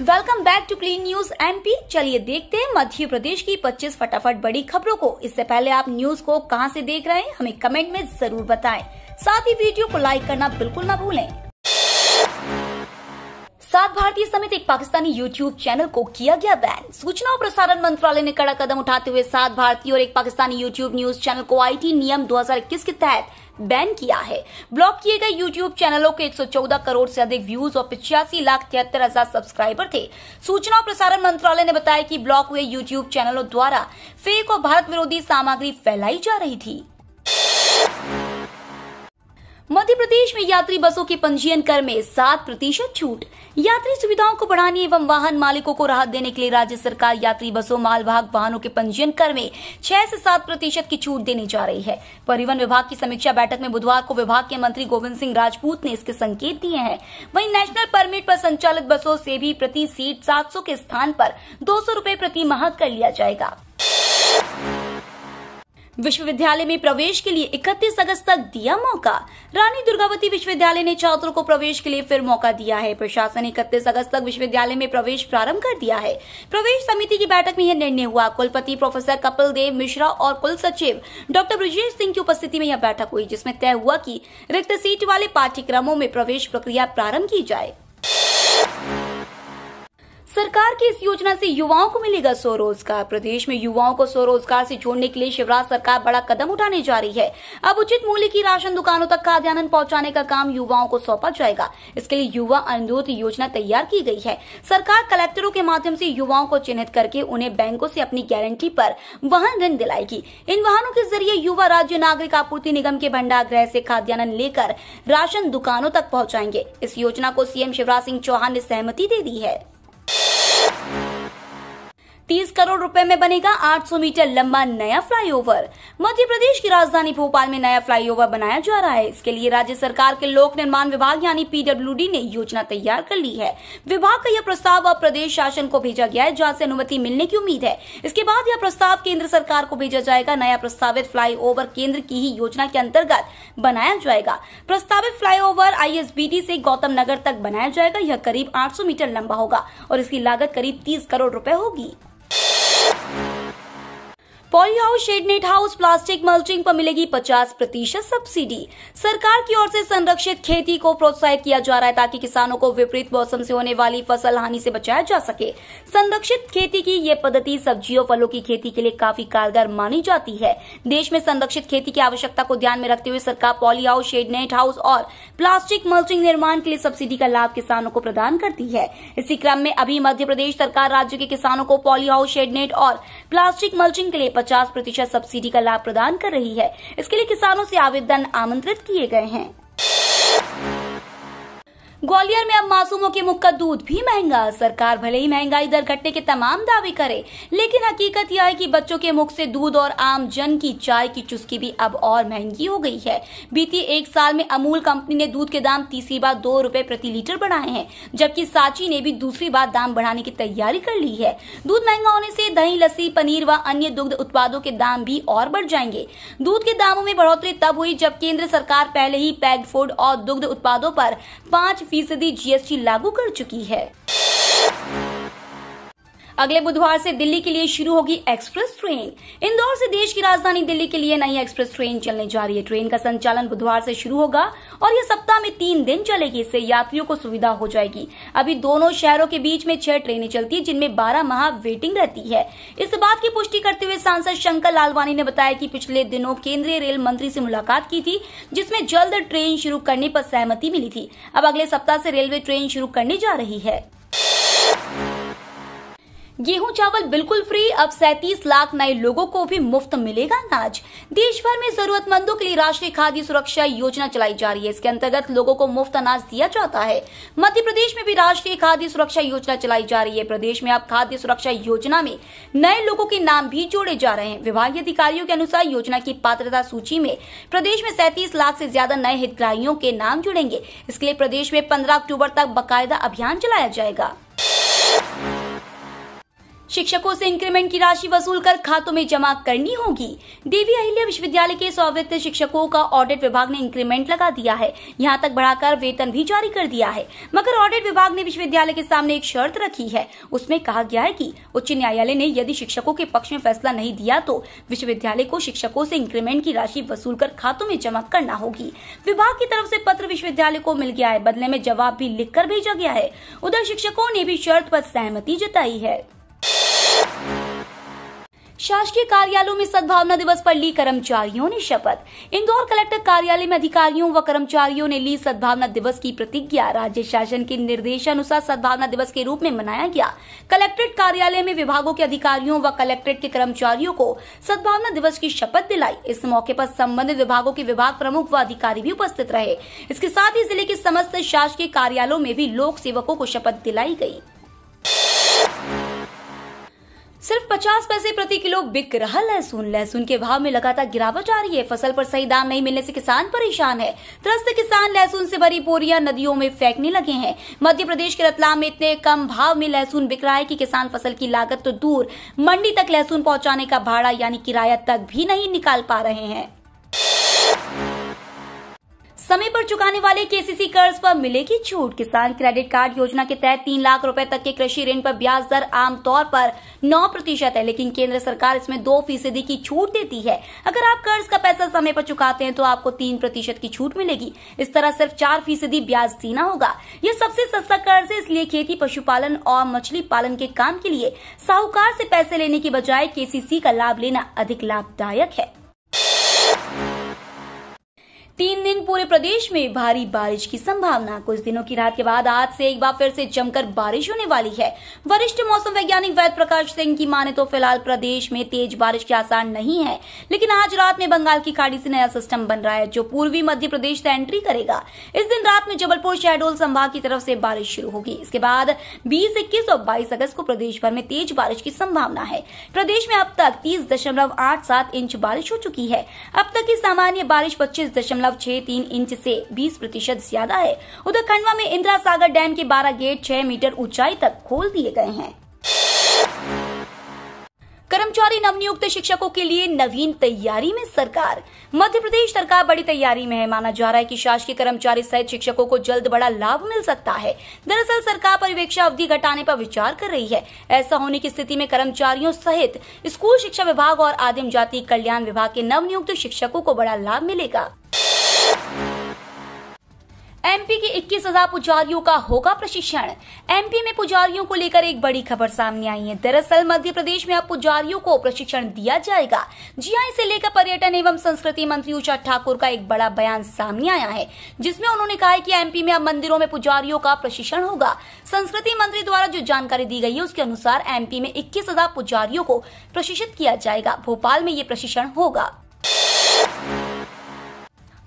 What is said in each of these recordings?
welcome back to clean news MP चलिए देखते हैं मध्य प्रदेश की 25 फटाफट बड़ी खबरों को इससे पहले आप न्यूज को कहां से देख रहे हैं हमें कमेंट में जरूर बताएं साथ ही वीडियो को लाइक करना बिल्कुल ना भूलें प्रसार भारतीय समेत एक पाकिस्तानी यूट्यूब चैनल को किया गया बैन सूचना और प्रसारण मंत्रालय ने कड़ा कदम उठाते हुए सात भारतीय और एक पाकिस्तानी यूट्यूब न्यूज चैनल को आईटी नियम 2021 के तहत बैन किया है ब्लॉक किए गए यूट्यूब चैनलों के 114 करोड़ से अधिक व्यूज और पिछासी लाख तिहत्तर हजार सब्सक्राइबर थे सूचना और प्रसारण मंत्रालय ने बताया कि ब्लॉक हुए यूट्यूब चैनलों द्वारा फेक और भारत विरोधी सामग्री फैलाई जा रही थी मध्य प्रदेश में यात्री बसों के पंजीयन कर में सात प्रतिशत छूट यात्री सुविधाओं को बढ़ाने एवं वाहन मालिकों को राहत देने के लिए राज्य सरकार यात्री बसों मालवाहक वाहनों के पंजीयन कर में छह से सात प्रतिशत की छूट देने जा रही है परिवहन विभाग की समीक्षा बैठक में बुधवार को विभाग के मंत्री गोविंद सिंह राजपूत ने इसके संकेत दिए हैं वही नेशनल परमिट पर संचालित बसों से भी प्रति सीट सात के स्थान पर दो सौ प्रति माह कर लिया जाएगा विश्वविद्यालय में प्रवेश के लिए 31 अगस्त तक दिया मौका रानी दुर्गावती विश्वविद्यालय ने छात्रों को प्रवेश के लिए फिर मौका दिया है प्रशासन 31 अगस्त तक विश्वविद्यालय में प्रवेश प्रारंभ कर दिया है प्रवेश समिति की बैठक में यह निर्णय हुआ कुलपति प्रोफेसर कपिल देव मिश्रा और कुल सचिव डॉक्टर ब्रजेश सिंह की उपस्थिति में यह बैठक हुई जिसमें तय हुआ की रिक्त सीट वाले पाठ्यक्रमों में प्रवेश प्रक्रिया प्रारंभ की जाए सरकार की इस योजना से युवाओं को मिलेगा स्वरोजगार प्रदेश में युवाओं को स्वरोजगार से जोड़ने के लिए शिवराज सरकार बड़ा कदम उठाने जा रही है अब उचित मूल्य की राशन दुकानों तक खाद्यान्न पहुंचाने का काम युवाओं को सौंपा जाएगा इसके लिए युवा अनुरोध योजना तैयार की गई है सरकार कलेक्टरों के माध्यम से युवाओं को चिन्हित करके उन्हें बैंकों से अपनी गारंटी पर वाहन ऋण दिलाएगी इन वाहनों के जरिए युवा राज्य नागरिक आपूर्ति निगम के भंडारगृह से खाद्यान्न लेकर राशन दुकानों तक पहुँचाएंगे इस योजना को सीएम शिवराज सिंह चौहान ने सहमति दे दी है 30 करोड़ रुपए में बनेगा 800 मीटर लंबा नया फ्लाईओवर मध्य प्रदेश की राजधानी भोपाल में नया फ्लाईओवर बनाया जा रहा है इसके लिए राज्य सरकार के लोक निर्माण विभाग यानी पीडब्ल्यू ने योजना तैयार कर ली है विभाग का यह प्रस्ताव अब प्रदेश शासन को भेजा गया है जहाँ ऐसी अनुमति मिलने की उम्मीद है इसके बाद यह प्रस्ताव केंद्र सरकार को भेजा जाएगा नया प्रस्तावित फ्लाई केंद्र की ही योजना के अंतर्गत बनाया जाएगा प्रस्तावित फ्लाईओवर ओवर आई गौतम नगर तक बनाया जाएगा यह करीब आठ मीटर लंबा होगा और इसकी लागत करीब तीस करोड़ रूपए होगी poly house shade net house plastic mulching पर मिलेगी 50 प्रतिशत सब्सिडी सरकार की ओर से संरक्षित खेती को प्रोत्साहित किया जा रहा है ताकि किसानों को विपरीत मौसम से होने वाली फसल हानि से बचाया जा सके संरक्षित खेती की ये पद्धति सब्जियों फलों की खेती के लिए काफी कारगर मानी जाती है देश में संरक्षित खेती की आवश्यकता को ध्यान में रखते हुए सरकार poly house shade net house और प्लास्टिक मल्चिंग निर्माण के लिए सब्सिडी का लाभ किसानों को प्रदान करती है इसी क्रम में अभी मध्य प्रदेश सरकार राज्य के किसानों को पॉली हाउस शेड नेट और प्लास्टिक मल्चिंग के लिए 50 प्रतिशत सब्सिडी का लाभ प्रदान कर रही है इसके लिए किसानों से आवेदन आमंत्रित किए गए हैं ग्वालियर में अब मासूमों के मुख का दूध भी महंगा सरकार भले ही महंगाई दर घटने के तमाम दावे करे लेकिन हकीकत यह है कि बच्चों के मुख से दूध और आम जन की चाय की चुस्की भी अब और महंगी हो गई है बीती एक साल में अमूल कंपनी ने दूध के दाम तीसरी बार दो रूपए प्रति लीटर बढ़ाए हैं जबकि साची ने भी दूसरी बार दाम बढ़ाने की तैयारी कर ली है दूध महंगा होने ऐसी दही लस्सी पनीर व अन्य दुग्ध उत्पादों के दाम भी और बढ़ जाएंगे दूध के दामों में बढ़ोतरी तब हुई जब केंद्र सरकार पहले ही पैक्ड फूड और दुग्ध उत्पादों आरोप पाँच फीसदी जीएसटी लागू कर चुकी है अगले बुधवार से दिल्ली के लिए शुरू होगी एक्सप्रेस ट्रेन इंदौर से देश की राजधानी दिल्ली के लिए नई एक्सप्रेस ट्रेन चलने जा रही है ट्रेन का संचालन बुधवार से शुरू होगा और यह सप्ताह में तीन दिन चलेगी इससे यात्रियों को सुविधा हो जाएगी अभी दोनों शहरों के बीच में छह ट्रेनें चलती है जिनमें बारह माह वेटिंग रहती है इस बात की पुष्टि करते हुए सांसद शंकर लालवानी ने बताया कि पिछले दिनों केंद्रीय रेल मंत्री से मुलाकात की थी जिसमें जल्द ट्रेन शुरू करने पर सहमति मिली थी अब अगले सप्ताह से रेलवे ट्रेन शुरू करने जा रही है गेहूं चावल बिल्कुल फ्री अब 37 लाख नए लोगों को भी मुफ्त मिलेगा अनाज देश भर में जरूरतमंदों के लिए राष्ट्रीय खाद्य सुरक्षा योजना चलाई जा रही है इसके अंतर्गत लोगों को मुफ्त अनाज दिया जाता है मध्य प्रदेश में भी राष्ट्रीय खाद्य सुरक्षा योजना चलाई जा रही है प्रदेश में अब खाद्य सुरक्षा योजना में नए लोगों के नाम भी जोड़े जा रहे हैं विभागीय अधिकारियों के अनुसार योजना की पात्रता सूची में प्रदेश में सैतीस लाख ऐसी ज्यादा नए हितग्राहियों के नाम जुड़ेंगे इसके लिए प्रदेश में पंद्रह अक्टूबर तक बाकायदा अभियान चलाया जाएगा शिक्षकों से इंक्रीमेंट की राशि वसूल कर खातों में जमा करनी होगी देवी अहिल्या विश्वविद्यालय के सौ शिक्षकों का ऑडिट विभाग ने इंक्रीमेंट लगा दिया है यहाँ तक बढ़ाकर वेतन भी जारी कर दिया है मगर ऑडिट विभाग ने विश्वविद्यालय के सामने एक शर्त रखी है उसमें कहा गया है की उच्च न्यायालय ने यदि शिक्षकों के पक्ष में फैसला नहीं दिया तो विश्वविद्यालय को शिक्षकों ऐसी इंक्रीमेंट की राशि वसूल कर खातों में जमा करना होगी विभाग की तरफ ऐसी पत्र विश्वविद्यालय को मिल गया है बदले में जवाब भी लिख भेजा गया है उधर शिक्षकों ने भी शर्त आरोप सहमति जताई है शासकीय कार्यालयों में सद्भावना दिवस पर ली कर्मचारियों ने शपथ इंदौर कलेक्टर कार्यालय में अधिकारियों व कर्मचारियों ने ली सद्भावना दिवस की प्रतिज्ञा राज्य शासन के निर्देशानुसार सद्भावना दिवस के रूप में मनाया गया कलेक्ट्रेट कार्यालय में विभागों के अधिकारियों व कलेक्ट्रेट के कर्मचारियों को सद्भावना दिवस की शपथ दिलाई इस मौके आरोप संबंधित विभागों के विभाग प्रमुख व अधिकारी भी उपस्थित रहे इसके साथ ही जिले के समस्त शासकीय कार्यालयों में भी लोक सेवकों को शपथ दिलाई गयी सिर्फ पचास पैसे प्रति किलो बिक रहा लहसुन लहसुन के भाव में लगातार गिरावट आ रही है फसल पर सही दाम नहीं मिलने से किसान परेशान है त्रस्त किसान लहसुन से भरी बोरियां नदियों में फेंकने लगे हैं मध्य प्रदेश के रतलाम में इतने कम भाव में लहसुन बिक रहा है कि किसान फसल की लागत तो दूर मंडी तक लहसुन पहुंचाने का भाड़ा यानी किराया तक भी नहीं निकाल पा रहे हैं समय पर चुकाने वाले केसीसी कर्ज पर मिलेगी छूट किसान क्रेडिट कार्ड योजना के तहत तीन लाख रुपए तक के कृषि ऋण पर ब्याज दर आमतौर पर नौ प्रतिशत है लेकिन केंद्र सरकार इसमें दो फीसदी की छूट देती है अगर आप कर्ज का पैसा समय पर चुकाते हैं तो आपको तीन प्रतिशत की छूट मिलेगी इस तरह सिर्फ चार फीसदी ब्याज देना होगा यह सबसे सस्ता कर्ज है इसलिए खेती पशुपालन और मछली पालन के काम के लिए साहूकार से पैसे लेने के बजाय केसीसी का लाभ लेना अधिक लाभदायक है तीन दिन पूरे प्रदेश में भारी बारिश की संभावना कुछ दिनों की रात के बाद आज से एक बार फिर से जमकर बारिश होने वाली है वरिष्ठ मौसम वैज्ञानिक वैद प्रकाश सिंह की माने तो फिलहाल प्रदेश में तेज बारिश के आसार नहीं है लेकिन आज रात में बंगाल की खाड़ी से नया सिस्टम बन रहा है जो पूर्वी मध्य प्रदेश से एंट्री करेगा इस दिन रात में जबलपुर शहडोल संभाग की तरफ से बारिश शुरू होगी इसके बाद बीस इक्कीस और बाईस अगस्त को प्रदेश भर में तेज बारिश की संभावना है प्रदेश में अब तक तीस इंच बारिश हो चुकी है अब तक की सामान्य बारिश पच्चीस छह तीन इंच से बीस प्रतिशत ज्यादा है उधर खंडवा में इंदिरा सागर डैम के बारह गेट छह मीटर ऊंचाई तक खोल दिए गए हैं कर्मचारी नवनियुक्त शिक्षकों के लिए नवीन तैयारी में सरकार मध्य प्रदेश सरकार बड़ी तैयारी में है माना जा रहा है कि शासकीय कर्मचारी सहित शिक्षकों को जल्द बड़ा लाभ मिल सकता है दरअसल सरकार परिवेक्षा अवधि घटाने पर विचार कर रही है ऐसा होने की स्थिति में कर्मचारियों सहित स्कूल शिक्षा विभाग और आदिम जाति कल्याण विभाग के नवनियुक्त शिक्षकों को बड़ा लाभ मिलेगा एमपी के 21,000 पुजारियों का होगा प्रशिक्षण एमपी में पुजारियों को लेकर एक बड़ी खबर सामने आई है दरअसल मध्य प्रदेश में अब पुजारियों को प्रशिक्षण दिया जाएगा जी हाँ इसे लेकर पर्यटन एवं संस्कृति मंत्री उषा ठाकुर का एक बड़ा बयान सामने आया है जिसमें उन्होंने कहा है कि एमपी में अब मंदिरों में पुजारियों का प्रशिक्षण होगा संस्कृति मंत्री द्वारा जो जानकारी दी गई है उसके अनुसार एमपी में इक्कीस पुजारियों को प्रशिक्षित किया जाएगा भोपाल में ये प्रशिक्षण होगा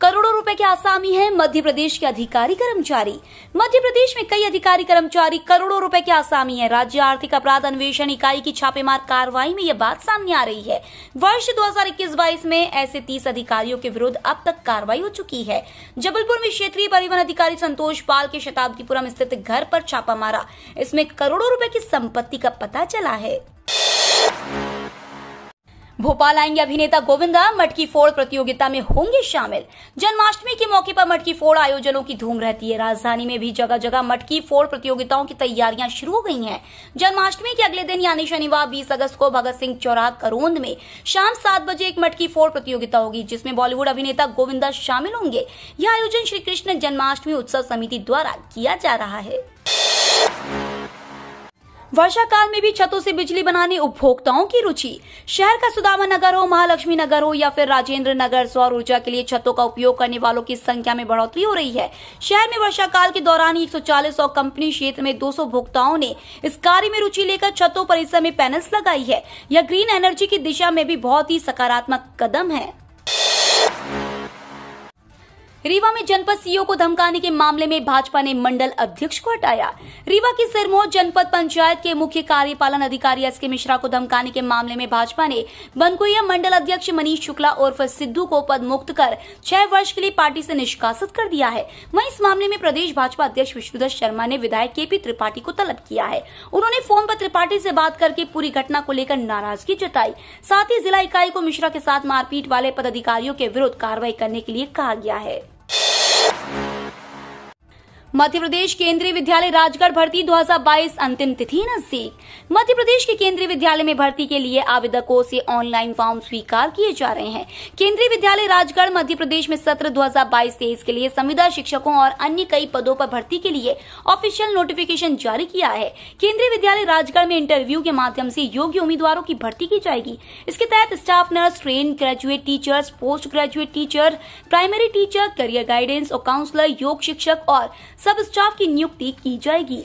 करोड़ों रुपए के आसामी हैं मध्य प्रदेश के अधिकारी कर्मचारी मध्य प्रदेश में कई अधिकारी कर्मचारी करोड़ों रुपए के आसामी हैं राज्य आर्थिक अपराध अन्वेषण इकाई की छापेमार कार्रवाई में यह बात सामने आ रही है वर्ष 2021-22 में ऐसे 30 अधिकारियों के विरुद्ध अब तक कार्रवाई हो चुकी है जबलपुर में क्षेत्रीय परिवहन अधिकारी संतोष पाल के शताब्दीपुरम स्थित घर आरोप छापा मारा इसमें करोड़ों रूपए की संपत्ति का पता चला है भोपाल आएंगे अभिनेता गोविंदा मटकी फोड़ प्रतियोगिता में होंगे शामिल जन्माष्टमी के मौके पर मटकी फोड़ आयोजनों की धूम रहती है राजधानी में भी जगह जगह मटकी फोड़ प्रतियोगिताओं की तैयारियां शुरू हो गई हैं जन्माष्टमी के अगले दिन यानी शनिवार 20 अगस्त को भगत सिंह चौराग करोंद में शाम सात बजे एक मटकी फोड़ प्रतियोगिता होगी जिसमें बॉलीवुड अभिनेता गोविंदा शामिल होंगे यह आयोजन श्री कृष्ण जन्माष्टमी उत्सव समिति द्वारा किया जा रहा है वर्षा काल में भी छतों से बिजली बनाने उपभोक्ताओं की रुचि शहर का सुदामा नगर हो महालक्ष्मी नगर हो या फिर राजेंद्र नगर सौर ऊर्जा के लिए छतों का उपयोग करने वालों की संख्या में बढ़ोतरी हो रही है शहर में वर्षा काल के दौरान एक और कंपनी क्षेत्र में दो उपभोक्ताओं ने इस कार्य में रुचि लेकर छतों परिसर में पैनल्स लगाई है यह ग्रीन एनर्जी की दिशा में भी बहुत ही सकारात्मक कदम है रीवा में जनपद सीओ को धमकाने के मामले में भाजपा ने मंडल अध्यक्ष को हटाया रीवा की सिरमौर जनपद पंचायत के मुख्य कार्यपालन अधिकारी एस के मिश्रा को धमकाने के मामले में भाजपा ने बनकुया मंडल अध्यक्ष मनीष शुक्ला उर्फ सिद्धू को पद मुक्त कर छह वर्ष के लिए पार्टी से निष्कासित कर दिया है वहीं इस मामले में प्रदेश भाजपा अध्यक्ष विष्णुदत्त शर्मा ने विधायक के त्रिपाठी को तलब किया है उन्होंने फोन पर त्रिपाठी से बात करके पूरी घटना को लेकर नाराजगी जताई साथ ही जिला इकाई को मिश्रा के साथ मारपीट वाले पदाधिकारियों के विरुद्ध कार्रवाई करने के लिए कहा गया है मध्य प्रदेश केंद्रीय विद्यालय राजगढ़ भर्ती 2022 अंतिम तिथि नजदीक मध्य प्रदेश के केंद्रीय विद्यालय में भर्ती के लिए आवेदकों से ऑनलाइन फॉर्म स्वीकार किए जा रहे हैं केंद्रीय विद्यालय राजगढ़ मध्य प्रदेश में सत्र 2022-23 के लिए संविदा शिक्षकों और अन्य कई पदों पर भर्ती के लिए ऑफिशियल नोटिफिकेशन जारी किया है केंद्रीय विद्यालय राजगढ़ में इंटरव्यू के माध्यम ऐसी योग्य उम्मीदवारों की भर्ती की जाएगी इसके तहत staff nurse trained graduate teachers post graduate teacher primary teacher career guidance और काउंसलर योग शिक्षक और सब स्टाफ की नियुक्ति की जाएगी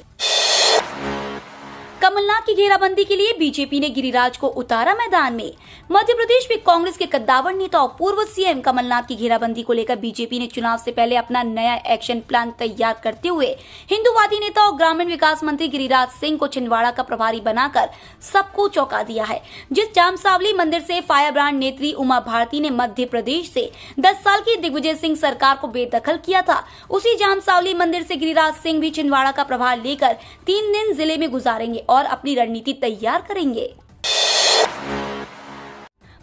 कमलनाथ की घेराबंदी के लिए बीजेपी ने गिरिराज को उतारा मैदान में मध्य प्रदेश में कांग्रेस के कद्दावर नेता और पूर्व सीएम कमलनाथ की घेराबंदी को लेकर बीजेपी ने चुनाव से पहले अपना नया एक्शन प्लान तैयार करते हुए हिंदुवादी नेता और ग्रामीण विकास मंत्री गिरिराज सिंह को छिंदवाड़ा का प्रभारी बनाकर सबको चौंका दिया है जिस सावली मंदिर से ब्रांड नेत्री उमा भारती ने मध्य प्रदेश से दस साल की दिग्विजय सिंह सरकार को बेदखल किया था उसी सावली मंदिर से गिरिराज सिंह भी छिंदवाड़ा का प्रभार लेकर तीन दिन जिले में गुजारेंगे और अपनी रणनीति तैयार करेंगे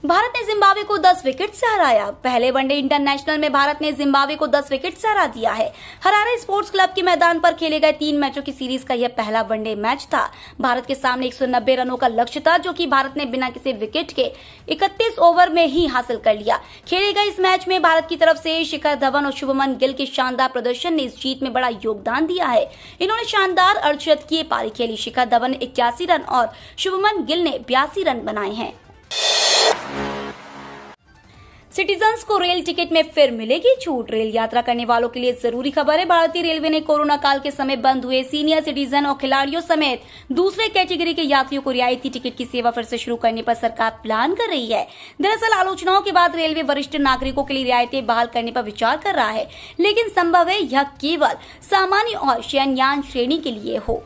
भारत ने जिम्बाब्वे को 10 विकेट से हराया पहले वनडे इंटरनेशनल में भारत ने जिम्बाब्वे को 10 विकेट से हरा दिया है हरारे स्पोर्ट्स क्लब के मैदान पर खेले गए तीन मैचों की सीरीज का यह पहला वनडे मैच था भारत के सामने 190 रनों का लक्ष्य था जो कि भारत ने बिना किसी विकेट के 31 ओवर में ही हासिल कर लिया खेले गए इस मैच में भारत की तरफ ऐसी शिखर धवन और शुभमन गिल के शानदार प्रदर्शन ने इस जीत में बड़ा योगदान दिया है इन्होंने शानदार अर्धशत किए पारी खेली शिखर धवन इक्यासी रन और शुभमन गिल ने बयासी रन बनाए हैं सिटीजन्स को रेल टिकट में फिर मिलेगी छूट रेल यात्रा करने वालों के लिए जरूरी खबर है भारतीय रेलवे ने कोरोना काल के समय बंद हुए सीनियर सिटीजन और खिलाड़ियों समेत दूसरे कैटेगरी के यात्रियों को रियायती टिकट की सेवा फिर से शुरू करने पर सरकार प्लान कर रही है दरअसल आलोचनाओं के बाद रेलवे वरिष्ठ नागरिकों के लिए रियायतें बहाल करने पर विचार कर रहा है लेकिन संभव है यह केवल सामान्य और शयनयान श्रेणी के लिए हो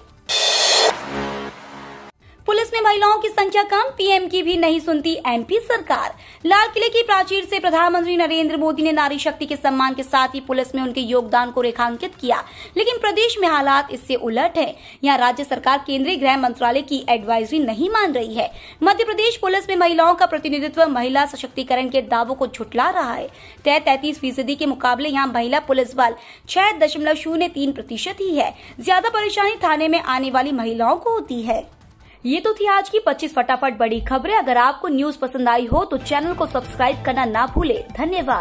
में महिलाओं की संख्या कम पीएम की भी नहीं सुनती एमपी सरकार लाल किले की प्राचीर से प्रधानमंत्री नरेंद्र मोदी ने नारी शक्ति के सम्मान के साथ ही पुलिस में उनके योगदान को रेखांकित किया लेकिन प्रदेश में हालात इससे उलट है यहाँ राज्य सरकार केंद्रीय गृह मंत्रालय की एडवाइजरी नहीं मान रही है मध्य प्रदेश पुलिस में महिलाओं का प्रतिनिधित्व महिला सशक्तिकरण के दावों को छुटला रहा है तय तैतीस फीसदी के मुकाबले यहाँ महिला पुलिस बल छह दशमलव शून्य तीन प्रतिशत ही है ज्यादा परेशानी थाने में आने वाली महिलाओं को होती है ये तो थी आज की पच्चीस फटाफट बड़ी खबरें अगर आपको न्यूज पसंद आई हो तो चैनल को सब्सक्राइब करना ना भूले धन्यवाद